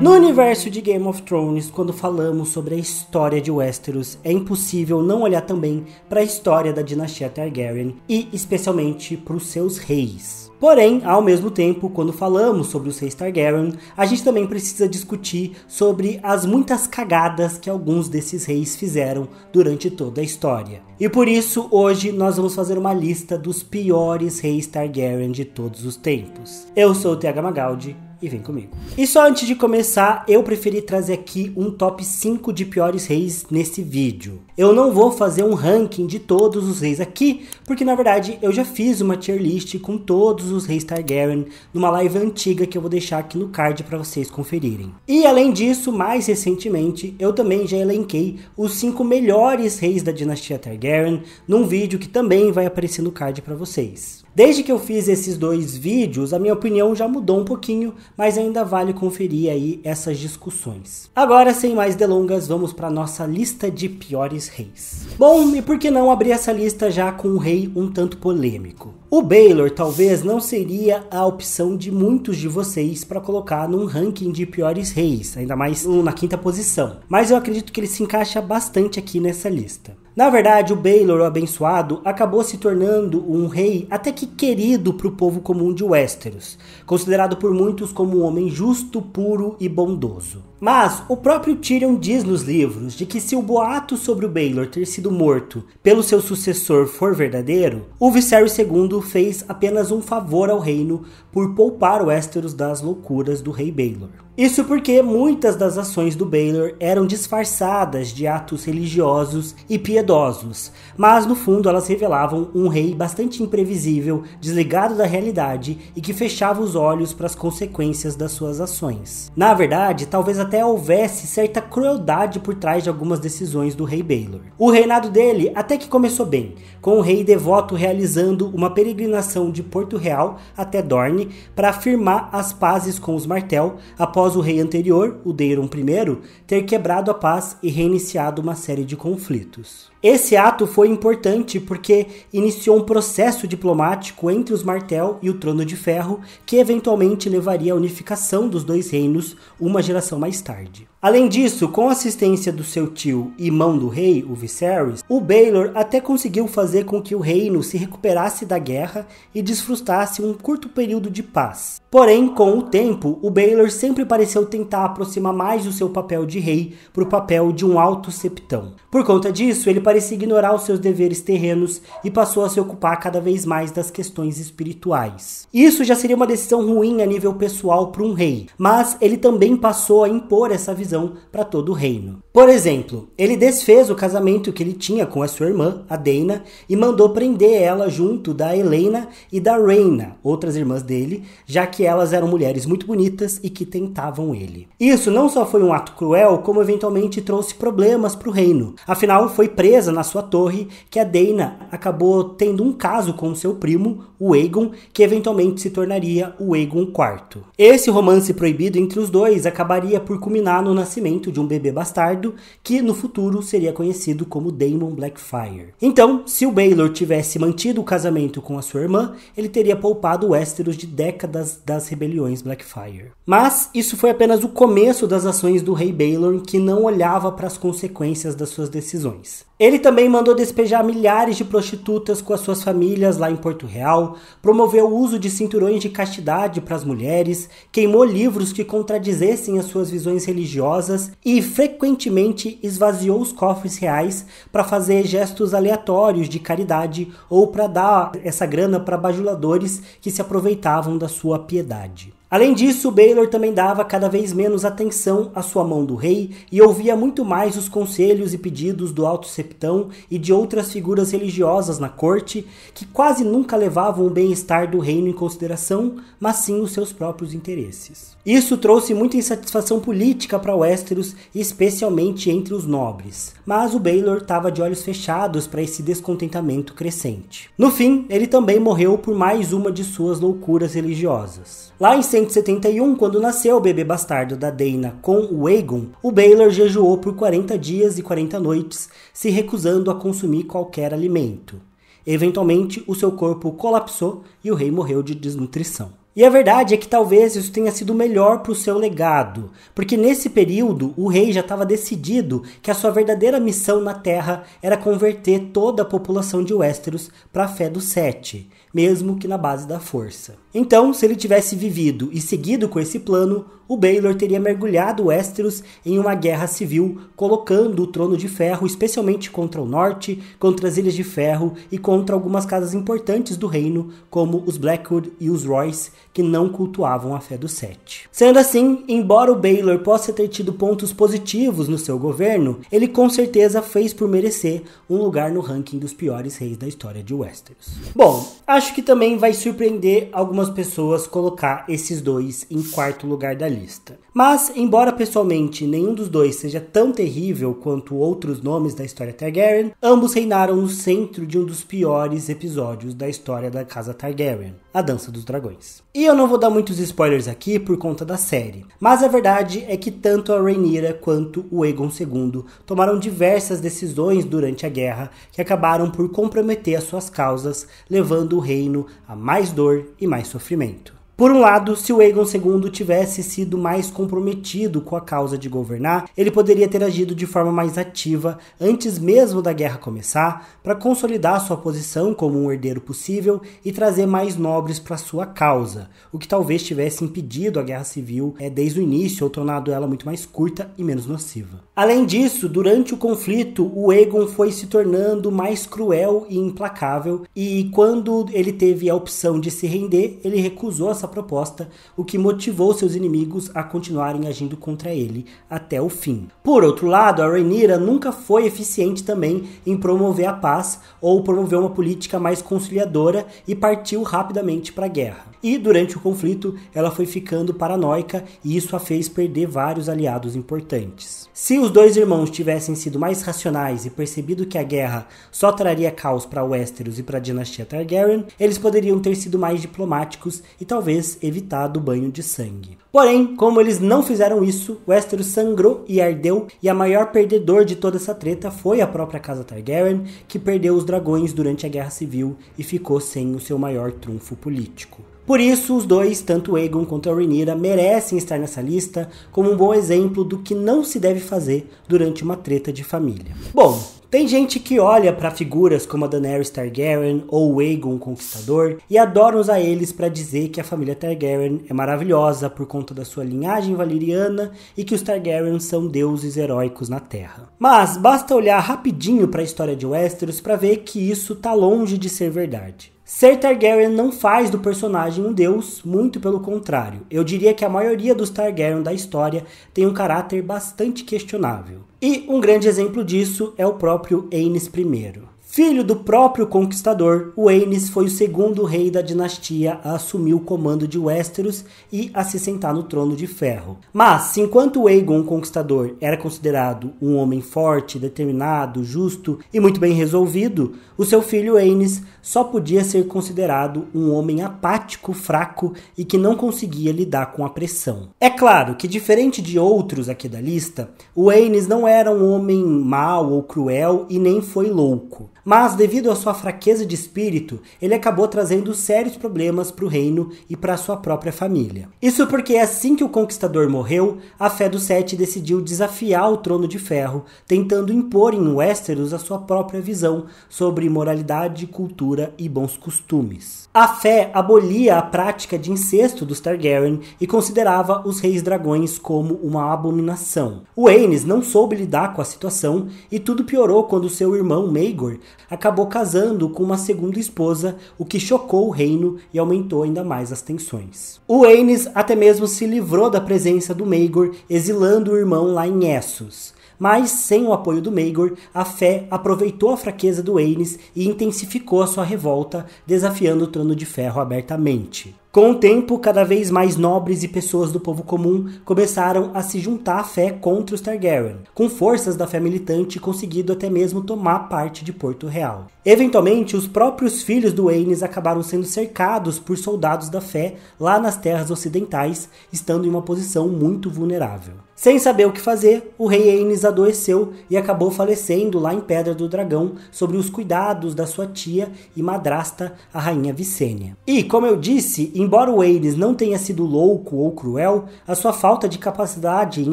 No universo de Game of Thrones, quando falamos sobre a história de Westeros, é impossível não olhar também para a história da dinastia Targaryen e especialmente para os seus reis. Porém, ao mesmo tempo, quando falamos sobre os reis Targaryen, a gente também precisa discutir sobre as muitas cagadas que alguns desses reis fizeram durante toda a história. E por isso, hoje nós vamos fazer uma lista dos piores reis Targaryen de todos os tempos. Eu sou o TH Magaldi e vem comigo. E só antes de começar, eu preferi trazer aqui um top 5 de piores reis nesse vídeo. Eu não vou fazer um ranking de todos os reis aqui, porque na verdade eu já fiz uma tier list com todos os reis Targaryen numa live antiga que eu vou deixar aqui no card para vocês conferirem. E além disso, mais recentemente, eu também já elenquei os 5 melhores reis da dinastia Targaryen num vídeo que também vai aparecer no card para vocês. Desde que eu fiz esses dois vídeos, a minha opinião já mudou um pouquinho, mas ainda vale conferir aí essas discussões. Agora, sem mais delongas, vamos para nossa lista de piores reis. Bom, e por que não abrir essa lista já com um rei um tanto polêmico? O Baylor talvez não seria a opção de muitos de vocês para colocar num ranking de piores reis, ainda mais na quinta posição, mas eu acredito que ele se encaixa bastante aqui nessa lista. Na verdade, o Baylor, o abençoado, acabou se tornando um rei até que querido para o povo comum de Westeros, considerado por muitos como um homem justo, puro e bondoso. Mas o próprio Tyrion diz nos livros de que se o boato sobre o Baelor ter sido morto pelo seu sucessor for verdadeiro, o Viserys II fez apenas um favor ao reino por poupar o Westeros das loucuras do rei Baelor. Isso porque muitas das ações do Baelor eram disfarçadas de atos religiosos e piedosos, mas no fundo elas revelavam um rei bastante imprevisível, desligado da realidade e que fechava os olhos para as consequências das suas ações. Na verdade, talvez até até houvesse certa crueldade por trás de algumas decisões do rei Baylor. O reinado dele até que começou bem, com o rei devoto realizando uma peregrinação de Porto Real até Dorne para afirmar as pazes com os Martel após o rei anterior, o Deiron I, ter quebrado a paz e reiniciado uma série de conflitos. Esse ato foi importante porque iniciou um processo diplomático entre os Martel e o Trono de Ferro, que eventualmente levaria à unificação dos dois reinos uma geração mais mais tarde. Além disso, com a assistência do seu tio, irmão do rei, o Viserys, o Baelor até conseguiu fazer com que o reino se recuperasse da guerra e desfrutasse um curto período de paz. Porém, com o tempo, o Baelor sempre pareceu tentar aproximar mais o seu papel de rei para o papel de um alto septão. Por conta disso, ele parecia ignorar os seus deveres terrenos e passou a se ocupar cada vez mais das questões espirituais. Isso já seria uma decisão ruim a nível pessoal para um rei, mas ele também passou a impor essa visão para todo o reino. Por exemplo, ele desfez o casamento que ele tinha com a sua irmã, a Deina, e mandou prender ela junto da Helena e da Reina, outras irmãs dele, já que elas eram mulheres muito bonitas e que tentavam ele. Isso não só foi um ato cruel, como eventualmente trouxe problemas para o reino. Afinal, foi presa na sua torre que a Deina acabou tendo um caso com seu primo, o Aegon, que eventualmente se tornaria o Aegon IV. Esse romance proibido entre os dois acabaria por culminar no nascimento de um bebê bastardo, que no futuro seria conhecido como Daemon Blackfyre. Então, se o Baelor tivesse mantido o casamento com a sua irmã, ele teria poupado Westeros de décadas das rebeliões Blackfyre. Mas isso foi apenas o começo das ações do rei Baelor, que não olhava para as consequências das suas decisões. Ele também mandou despejar milhares de prostitutas com as suas famílias lá em Porto Real, promoveu o uso de cinturões de castidade para as mulheres, queimou livros que contradizessem as suas visões religiosas e frequentemente esvaziou os cofres reais para fazer gestos aleatórios de caridade ou para dar essa grana para bajuladores que se aproveitavam da sua piedade. Além disso, Baylor também dava cada vez menos atenção à sua mão do rei e ouvia muito mais os conselhos e pedidos do Alto Septão e de outras figuras religiosas na corte, que quase nunca levavam o bem-estar do reino em consideração, mas sim os seus próprios interesses. Isso trouxe muita insatisfação política para Westeros, especialmente entre os nobres, mas o Baylor estava de olhos fechados para esse descontentamento crescente. No fim, ele também morreu por mais uma de suas loucuras religiosas. Lá em 1871, quando nasceu o bebê bastardo da Dana com o Aegon, o Baylor jejuou por 40 dias e 40 noites, se recusando a consumir qualquer alimento. Eventualmente, o seu corpo colapsou e o rei morreu de desnutrição. E a verdade é que talvez isso tenha sido melhor para o seu legado, porque nesse período o rei já estava decidido que a sua verdadeira missão na Terra era converter toda a população de Westeros para a fé dos Sete, mesmo que na base da força. Então, se ele tivesse vivido e seguido com esse plano, o Baylor teria mergulhado Westeros em uma guerra civil, colocando o Trono de Ferro especialmente contra o Norte, contra as Ilhas de Ferro e contra algumas casas importantes do reino, como os Blackwood e os Royce, que não cultuavam a fé do Sete. Sendo assim, embora o Baylor possa ter tido pontos positivos no seu governo, ele com certeza fez por merecer um lugar no ranking dos piores reis da história de Westeros. Bom, acho que também vai surpreender algumas algumas pessoas colocar esses dois em quarto lugar da lista. Mas, embora pessoalmente nenhum dos dois seja tão terrível quanto outros nomes da história Targaryen, ambos reinaram no centro de um dos piores episódios da história da Casa Targaryen. A Dança dos Dragões. E eu não vou dar muitos spoilers aqui por conta da série, mas a verdade é que tanto a Rhaenyra quanto o Aegon II tomaram diversas decisões durante a guerra que acabaram por comprometer as suas causas, levando o reino a mais dor e mais sofrimento. Por um lado, se o Egon II tivesse sido mais comprometido com a causa de governar, ele poderia ter agido de forma mais ativa antes mesmo da guerra começar, para consolidar sua posição como um herdeiro possível e trazer mais nobres para sua causa, o que talvez tivesse impedido a guerra civil é, desde o início ou tornado ela muito mais curta e menos nociva. Além disso, durante o conflito, o Egon foi se tornando mais cruel e implacável, e quando ele teve a opção de se render, ele recusou essa proposta, o que motivou seus inimigos a continuarem agindo contra ele até o fim. Por outro lado, a Rhaenyra nunca foi eficiente também em promover a paz ou promover uma política mais conciliadora e partiu rapidamente para a guerra e durante o conflito ela foi ficando paranoica e isso a fez perder vários aliados importantes. Se os dois irmãos tivessem sido mais racionais e percebido que a guerra só traria caos para Westeros e para a dinastia Targaryen, eles poderiam ter sido mais diplomáticos e talvez evitado o banho de sangue. Porém, como eles não fizeram isso, Westeros sangrou e ardeu e a maior perdedor de toda essa treta foi a própria casa Targaryen, que perdeu os dragões durante a Guerra Civil e ficou sem o seu maior trunfo político. Por isso, os dois, tanto Aegon quanto a Rhaenyra, merecem estar nessa lista como um bom exemplo do que não se deve fazer durante uma treta de família. Bom, tem gente que olha para figuras como a Daenerys Targaryen ou o Aegon Conquistador e adora usar eles para dizer que a família Targaryen é maravilhosa por conta da sua linhagem valeriana e que os Targaryens são deuses heróicos na Terra. Mas basta olhar rapidinho para a história de Westeros para ver que isso tá longe de ser verdade. Ser Targaryen não faz do personagem um deus, muito pelo contrário. Eu diria que a maioria dos Targaryen da história tem um caráter bastante questionável. E um grande exemplo disso é o próprio Eines I. Filho do próprio conquistador, Waynes foi o segundo rei da dinastia a assumir o comando de Westeros e a se sentar no trono de ferro. Mas, enquanto Aegon o Conquistador era considerado um homem forte, determinado, justo e muito bem resolvido, o seu filho Aenys só podia ser considerado um homem apático, fraco e que não conseguia lidar com a pressão. É claro que, diferente de outros aqui da lista, o Aenys não era um homem mau ou cruel e nem foi louco mas, devido à sua fraqueza de espírito, ele acabou trazendo sérios problemas para o reino e para sua própria família. Isso porque, assim que o conquistador morreu, a fé do Sete decidiu desafiar o trono de ferro, tentando impor em Westeros a sua própria visão sobre moralidade, cultura e bons costumes. A fé abolia a prática de incesto dos Targaryen e considerava os reis dragões como uma abominação. O Aenys não soube lidar com a situação e tudo piorou quando seu irmão Maegor acabou casando com uma segunda esposa, o que chocou o reino e aumentou ainda mais as tensões. O Aenys até mesmo se livrou da presença do Maegor, exilando o irmão lá em Essos. Mas, sem o apoio do Maegor, a Fé aproveitou a fraqueza do Aenys e intensificou a sua revolta, desafiando o Trono de Ferro abertamente. Com o tempo, cada vez mais nobres e pessoas do povo comum começaram a se juntar à fé contra os Targaryen, com forças da fé militante conseguindo até mesmo tomar parte de Porto Real. Eventualmente, os próprios filhos do Aenys acabaram sendo cercados por soldados da fé lá nas terras ocidentais, estando em uma posição muito vulnerável. Sem saber o que fazer, o rei Aenys adoeceu e acabou falecendo lá em Pedra do Dragão, sobre os cuidados da sua tia e madrasta, a rainha Visenya. E, como eu disse, em Embora o não tenha sido louco ou cruel, a sua falta de capacidade em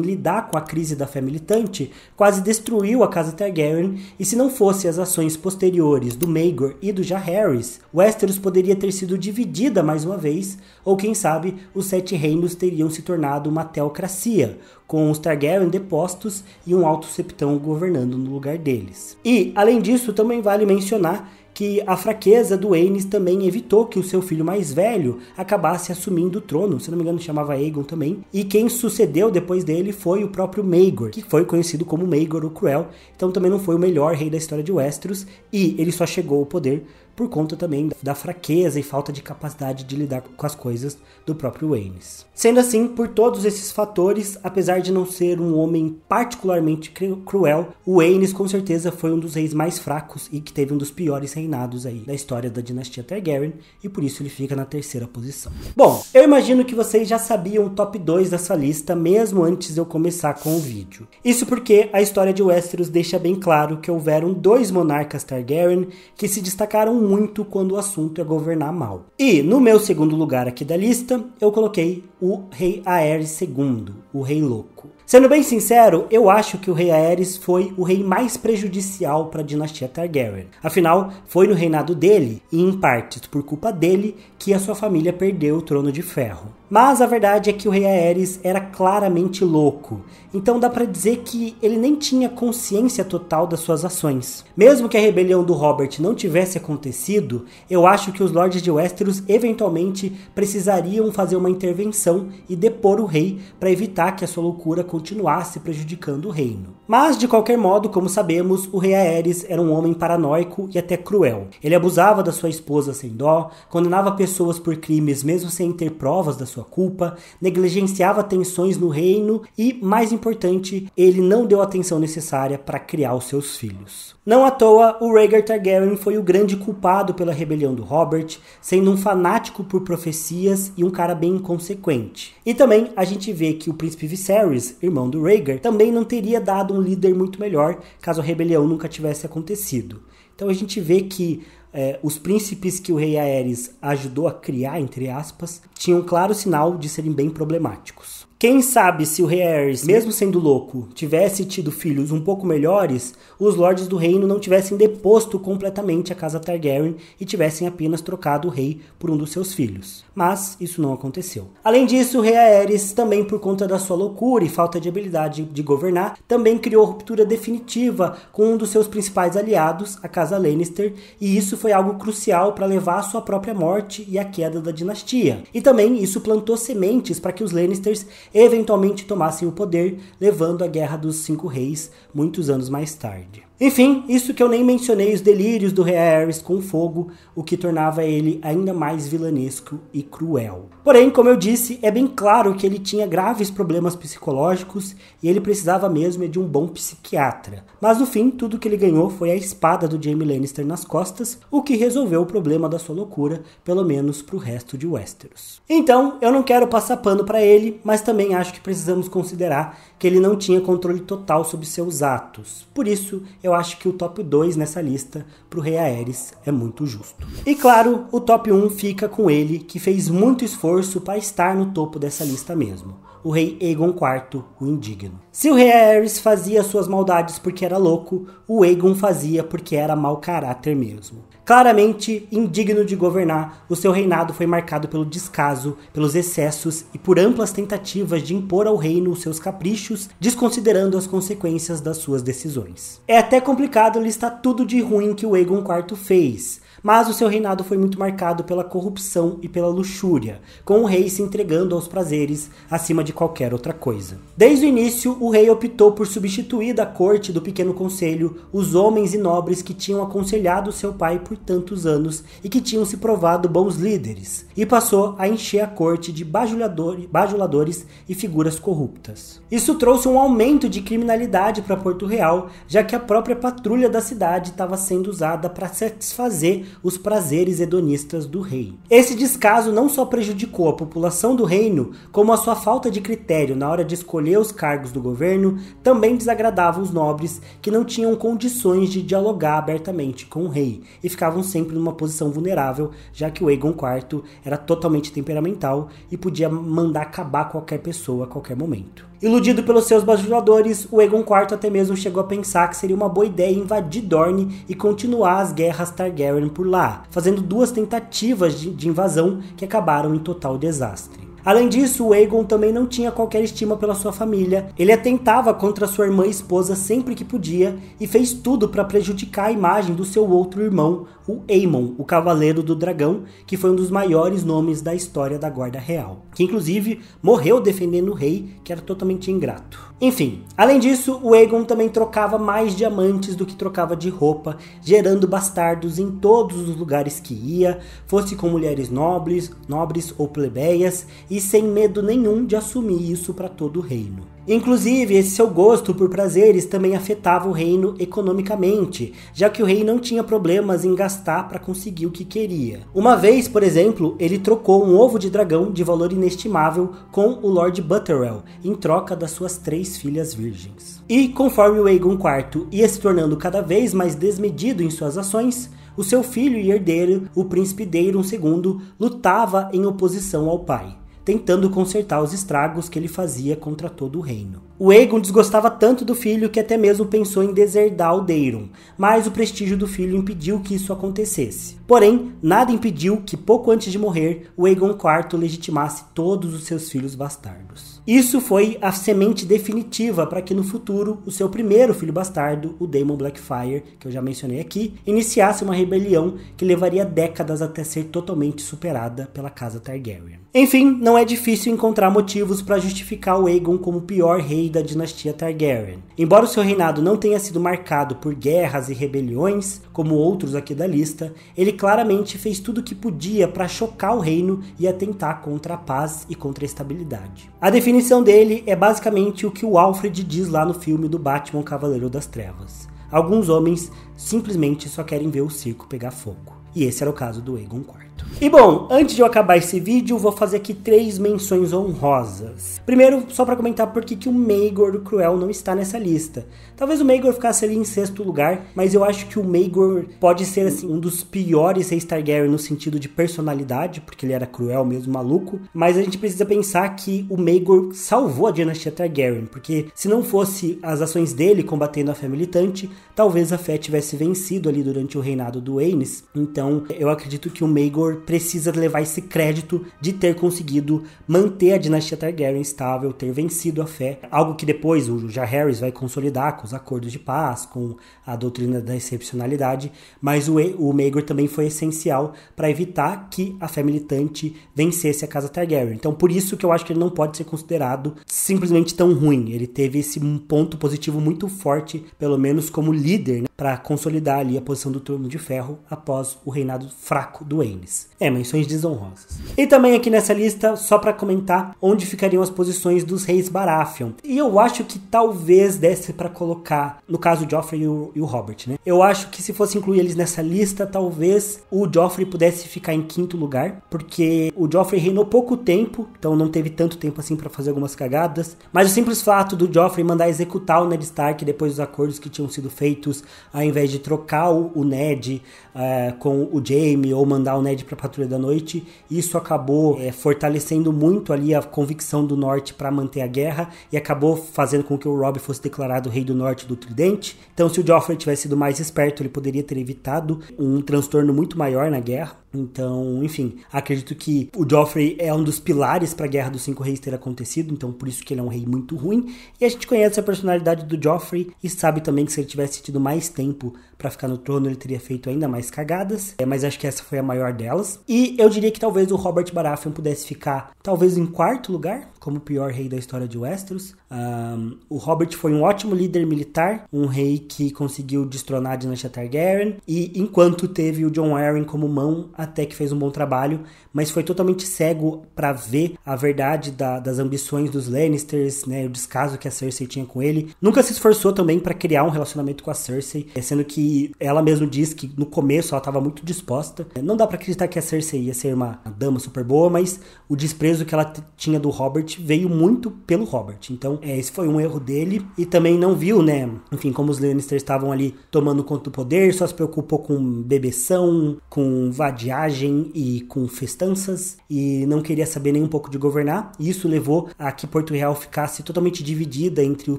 lidar com a crise da fé militante quase destruiu a casa Targaryen, e se não fosse as ações posteriores do Maegor e do Jaehaerys, Westeros poderia ter sido dividida mais uma vez, ou quem sabe, os Sete Reinos teriam se tornado uma teocracia, com os Targaryen depostos e um alto septão governando no lugar deles. E, além disso, também vale mencionar que a fraqueza do Aenys também evitou que o seu filho mais velho acabasse assumindo o trono, se não me engano chamava Aegon também, e quem sucedeu depois dele foi o próprio Maegor, que foi conhecido como Maegor o Cruel, então também não foi o melhor rei da história de Westeros, e ele só chegou ao poder por conta também da fraqueza e falta de capacidade de lidar com as coisas do próprio Waynes. Sendo assim, por todos esses fatores, apesar de não ser um homem particularmente cruel, o Waynes com certeza foi um dos reis mais fracos e que teve um dos piores reinados aí da história da dinastia Targaryen, e por isso ele fica na terceira posição. Bom, eu imagino que vocês já sabiam o top 2 dessa lista mesmo antes de eu começar com o vídeo. Isso porque a história de Westeros deixa bem claro que houveram dois monarcas Targaryen que se destacaram muito quando o assunto é governar mal. E no meu segundo lugar aqui da lista, eu coloquei o rei Aerys II, o rei louco. Sendo bem sincero, eu acho que o rei Aerys foi o rei mais prejudicial para a dinastia Targaryen. Afinal, foi no reinado dele, e em parte por culpa dele, que a sua família perdeu o trono de ferro. Mas a verdade é que o rei Aeres era claramente louco, então dá para dizer que ele nem tinha consciência total das suas ações. Mesmo que a rebelião do Robert não tivesse acontecido, eu acho que os lords de Westeros eventualmente precisariam fazer uma intervenção e depor o rei para evitar que a sua loucura continuasse prejudicando o reino. Mas, de qualquer modo, como sabemos, o rei Aeres era um homem paranoico e até cruel. Ele abusava da sua esposa sem dó, condenava pessoas por crimes mesmo sem ter provas da sua culpa, negligenciava tensões no reino e, mais importante, ele não deu a atenção necessária para criar os seus filhos. Não à toa, o Rhaegar Targaryen foi o grande culpado pela rebelião do Robert, sendo um fanático por profecias e um cara bem inconsequente. E também a gente vê que o príncipe Viserys, irmão do Rhaegar, também não teria dado um líder muito melhor caso a rebelião nunca tivesse acontecido. Então a gente vê que é, os príncipes que o rei Aeres ajudou a criar, entre aspas, tinham um claro sinal de serem bem problemáticos. Quem sabe se o rei Ares, mesmo sendo louco, tivesse tido filhos um pouco melhores, os lordes do reino não tivessem deposto completamente a casa Targaryen e tivessem apenas trocado o rei por um dos seus filhos. Mas isso não aconteceu. Além disso, o rei Ares, também por conta da sua loucura e falta de habilidade de governar, também criou ruptura definitiva com um dos seus principais aliados, a casa Lannister, e isso foi algo crucial para levar à sua própria morte e à queda da dinastia. E então, também isso plantou sementes para que os Lannisters eventualmente tomassem o poder, levando à Guerra dos Cinco Reis muitos anos mais tarde. Enfim, isso que eu nem mencionei os delírios do rei Ares com fogo, o que tornava ele ainda mais vilanesco e cruel. Porém, como eu disse, é bem claro que ele tinha graves problemas psicológicos e ele precisava mesmo é de um bom psiquiatra. Mas no fim, tudo que ele ganhou foi a espada do Jaime Lannister nas costas, o que resolveu o problema da sua loucura, pelo menos para o resto de Westeros. Então, eu não quero passar pano para ele, mas também acho que precisamos considerar que ele não tinha controle total sobre seus atos. Por isso, eu acho que o top 2 nessa lista para o Rei Aeres é muito justo. E claro, o top 1 fica com ele, que fez muito esforço para estar no topo dessa lista mesmo o rei Egon IV, o indigno. Se o rei Aerys fazia suas maldades porque era louco, o Egon fazia porque era mau caráter mesmo. Claramente indigno de governar, o seu reinado foi marcado pelo descaso, pelos excessos e por amplas tentativas de impor ao reino os seus caprichos, desconsiderando as consequências das suas decisões. É até complicado listar tudo de ruim que o Egon IV fez, mas o seu reinado foi muito marcado pela corrupção e pela luxúria, com o rei se entregando aos prazeres acima de qualquer outra coisa. Desde o início, o rei optou por substituir da corte do pequeno conselho os homens e nobres que tinham aconselhado seu pai por tantos anos e que tinham se provado bons líderes, e passou a encher a corte de bajuladores e figuras corruptas. Isso trouxe um aumento de criminalidade para Porto Real, já que a própria patrulha da cidade estava sendo usada para satisfazer os prazeres hedonistas do rei. Esse descaso não só prejudicou a população do reino, como a sua falta de critério na hora de escolher os cargos do governo também desagradava os nobres que não tinham condições de dialogar abertamente com o rei e ficavam sempre numa posição vulnerável, já que o Egon IV era totalmente temperamental e podia mandar acabar qualquer pessoa a qualquer momento. Iludido pelos seus bajuladores, o Egon IV até mesmo chegou a pensar que seria uma boa ideia invadir Dorne e continuar as guerras Targaryen por lá, fazendo duas tentativas de invasão que acabaram em total desastre. Além disso, o Aegon também não tinha qualquer estima pela sua família. Ele atentava contra sua irmã e esposa sempre que podia e fez tudo para prejudicar a imagem do seu outro irmão, o Aemon, o Cavaleiro do Dragão, que foi um dos maiores nomes da história da Guarda Real, que inclusive morreu defendendo o rei, que era totalmente ingrato. Enfim, além disso, o Aegon também trocava mais diamantes do que trocava de roupa, gerando bastardos em todos os lugares que ia, fosse com mulheres nobres, nobres ou plebeias, e sem medo nenhum de assumir isso para todo o reino. Inclusive, esse seu gosto por prazeres também afetava o reino economicamente, já que o rei não tinha problemas em gastar para conseguir o que queria. Uma vez, por exemplo, ele trocou um ovo de dragão de valor inestimável com o Lord Butterwell, em troca das suas três filhas virgens. E conforme o Aegon IV ia se tornando cada vez mais desmedido em suas ações, o seu filho e herdeiro, o príncipe Daeron II, lutava em oposição ao pai tentando consertar os estragos que ele fazia contra todo o reino. O Aegon desgostava tanto do filho que até mesmo pensou em deserdar Aldeiron, mas o prestígio do filho impediu que isso acontecesse. Porém, nada impediu que pouco antes de morrer, o Aegon IV legitimasse todos os seus filhos bastardos. Isso foi a semente definitiva para que no futuro o seu primeiro filho bastardo, o Daemon Blackfire, que eu já mencionei aqui, iniciasse uma rebelião que levaria décadas até ser totalmente superada pela casa Targaryen. Enfim, não é difícil encontrar motivos para justificar o Aegon como o pior rei da dinastia Targaryen. Embora o seu reinado não tenha sido marcado por guerras e rebeliões, como outros aqui da lista, ele claramente fez tudo o que podia para chocar o reino e atentar contra a paz e contra a estabilidade. A definição definição dele é basicamente o que o Alfred diz lá no filme do Batman Cavaleiro das Trevas. Alguns homens simplesmente só querem ver o circo pegar fogo. E esse era o caso do Egon IV. E bom, antes de eu acabar esse vídeo, vou fazer aqui três menções honrosas. Primeiro, só para comentar por que, que o Maegor do Cruel não está nessa lista. Talvez o Maegor ficasse ali em sexto lugar, mas eu acho que o Maegor pode ser assim um dos piores Reis Targaryen no sentido de personalidade, porque ele era cruel mesmo, maluco, mas a gente precisa pensar que o Maegor salvou a dinastia Targaryen, porque se não fosse as ações dele combatendo a fé militante, talvez a fé tivesse vencido ali durante o reinado do Aenys. Então, eu acredito que o Maegor precisa levar esse crédito de ter conseguido manter a dinastia Targaryen estável, ter vencido a fé, algo que depois o Harris vai consolidar com os acordos de paz, com a doutrina da excepcionalidade, mas o, o Maegor também foi essencial para evitar que a fé militante vencesse a casa Targaryen. Então por isso que eu acho que ele não pode ser considerado simplesmente tão ruim. Ele teve esse ponto positivo muito forte, pelo menos como líder, né? para consolidar ali a posição do Trono de Ferro após o reinado fraco do Aenys. É, menções desonrosas. E também aqui nessa lista, só para comentar onde ficariam as posições dos reis Baratheon. E eu acho que talvez desse para colocar, no caso, o Joffrey e o, e o Robert, né? Eu acho que se fosse incluir eles nessa lista, talvez o Joffrey pudesse ficar em quinto lugar, porque o Joffrey reinou pouco tempo, então não teve tanto tempo assim para fazer algumas cagadas. Mas o simples fato do Joffrey mandar executar o Ned Stark depois dos acordos que tinham sido feitos, ao invés de trocar o, o Ned é, com o Jamie ou mandar o Ned para a Patrulha da Noite, isso acabou é, fortalecendo muito ali a convicção do Norte para manter a guerra e acabou fazendo com que o Rob fosse declarado rei do Norte do Tridente. Então, se o Joffrey tivesse sido mais esperto, ele poderia ter evitado um transtorno muito maior na guerra. Então, enfim, acredito que o Joffrey é um dos pilares para a Guerra dos Cinco Reis ter acontecido, então por isso que ele é um rei muito ruim. E a gente conhece a personalidade do Joffrey e sabe também que se ele tivesse tido mais tempo para ficar no trono ele teria feito ainda mais cagadas, é, mas acho que essa foi a maior delas. E eu diria que talvez o Robert Baratheon pudesse ficar, talvez em quarto lugar, como o pior rei da história de Westeros. Um, o Robert foi um ótimo líder militar, um rei que conseguiu destronar a dinastia Targaryen, e enquanto teve o John Arryn como mão, até que fez um bom trabalho, mas foi totalmente cego para ver a verdade da, das ambições dos Lannisters, né, o descaso que a Cersei tinha com ele. Nunca se esforçou também para criar um relacionamento com a Cersei, é, sendo que e ela mesmo diz que no começo ela estava muito disposta. Não dá para acreditar que a Cersei ia ser uma dama super boa, mas o desprezo que ela tinha do Robert veio muito pelo Robert. Então, é, esse foi um erro dele e também não viu, né? Enfim, como os Lannister estavam ali tomando conta do poder, só se preocupou com bebeção, com vadiagem e com festanças e não queria saber nem um pouco de governar. Isso levou a que Porto Real ficasse totalmente dividida entre o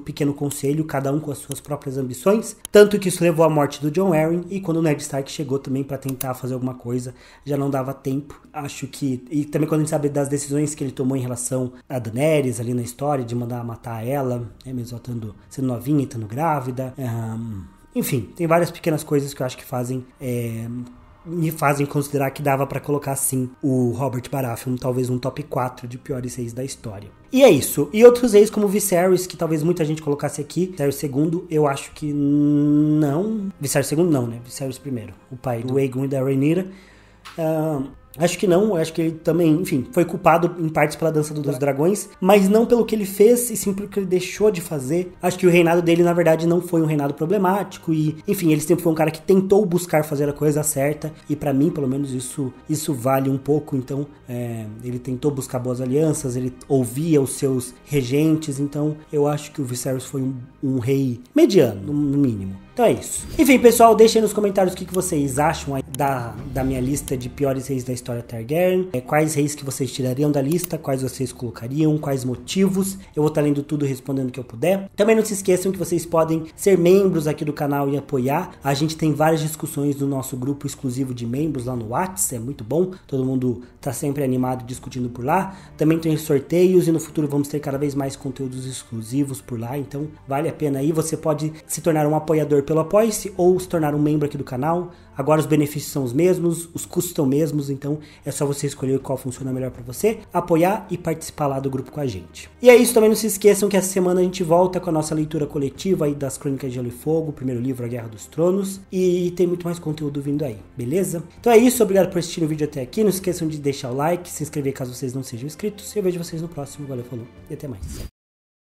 pequeno conselho, cada um com as suas próprias ambições, tanto que isso levou à morte do John Warren e quando o Ned Stark chegou também para tentar fazer alguma coisa, já não dava tempo. Acho que e também quando a gente sabe das decisões que ele tomou em relação a Daenerys ali na história de mandar matar ela, né, mesmo estando sendo novinha e estando grávida, um, enfim, tem várias pequenas coisas que eu acho que fazem é, me fazem considerar que dava para colocar sim o Robert Baratheon talvez um top 4 de piores seis da história. E é isso. E outros reis como Viserys, que talvez muita gente colocasse aqui, Viserys II, eu acho que não. Viserys II não, né? Viserys I, o pai do Aegon e da Rhaenyra. Uh, Acho que não, acho que ele também, enfim, foi culpado em partes pela dança dos dragões, mas não pelo que ele fez e sim pelo que ele deixou de fazer. Acho que o reinado dele, na verdade, não foi um reinado problemático e, enfim, ele sempre foi um cara que tentou buscar fazer a coisa certa e para mim, pelo menos, isso, isso vale um pouco. Então, é, ele tentou buscar boas alianças, ele ouvia os seus regentes, então eu acho que o Viserys foi um, um rei mediano, no mínimo. Então é isso. Enfim, pessoal, deixem nos comentários o que, vocês acham da, da minha lista de piores reis da história Targaryen. É, quais reis que vocês tirariam da lista, quais vocês colocariam, quais motivos. Eu vou estar tá lendo tudo respondendo o que eu puder. Também não se esqueçam que vocês podem ser membros aqui do canal e apoiar. A gente tem várias discussões no nosso grupo exclusivo de membros lá no WhatsApp, é muito bom. Todo mundo tá sempre animado discutindo por lá. Também tem sorteios e no futuro vamos ter cada vez mais conteúdos exclusivos por lá, então vale a pena aí. Você pode se tornar um apoiador pelo Apoice ou se tornar um membro aqui do canal. Agora os benefícios são os mesmos, os custos são os mesmos, então é só você escolher qual funciona melhor para você, apoiar e participar lá do grupo com a gente. E é isso, também não se esqueçam que essa semana a gente volta com a nossa leitura coletiva aí das Crônicas de Gelo e Fogo, o primeiro livro, A Guerra dos Tronos, e tem muito mais conteúdo vindo aí, beleza? Então é isso, obrigado por assistir o vídeo até aqui, não esqueçam de deixar o like, se inscrever caso vocês não sejam inscritos, e eu vejo vocês no próximo, valeu, falou e até mais.